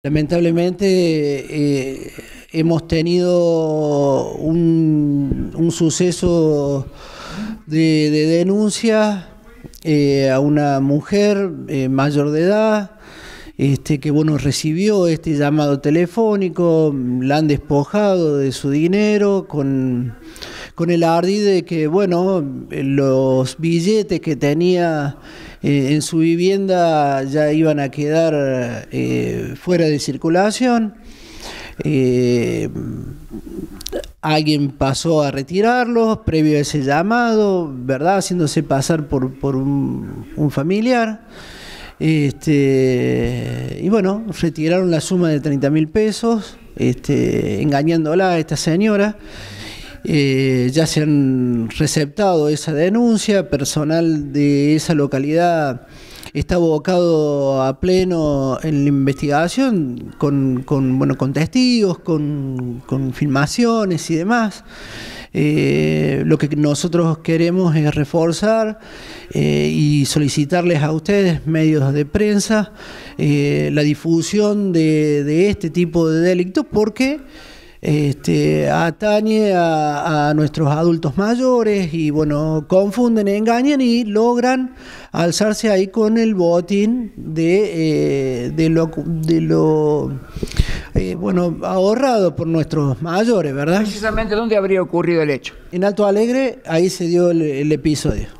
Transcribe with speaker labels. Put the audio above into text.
Speaker 1: Lamentablemente eh, hemos tenido un, suceso de, denuncia eh, a una mujer eh, mayor de edad este, que bueno, recibió este llamado telefónico, la han despojado de su dinero con, el ardi de que bueno, los billetes que tenía eh, en su vivienda ya iban a quedar eh, fuera de circulación. Eh, alguien pasó a retirarlos previo a ese llamado, ¿verdad? Haciéndose pasar por, un, familiar. Este, y bueno, retiraron la suma de 30 mil pesos, este, engañándola a esta señora. Eh, ya se han receptado esa denuncia, personal de esa localidad está abocado a pleno en la investigación con, bueno, con testigos, con, con filmaciones y demás. Eh, lo que nosotros queremos es reforzar eh, y solicitarles a ustedes, medios de prensa, la difusión de, este tipo de delitos porque este, atañe a, nuestros adultos mayores y bueno, confunden, engañan y logran alzarse ahí con el botín de, eh, de lo, de lo eh, bueno, ahorrado por nuestros mayores, ¿verdad? Precisamente, ¿dónde habría ocurrido el hecho? En Alto Alegre, ahí se dio el episodio.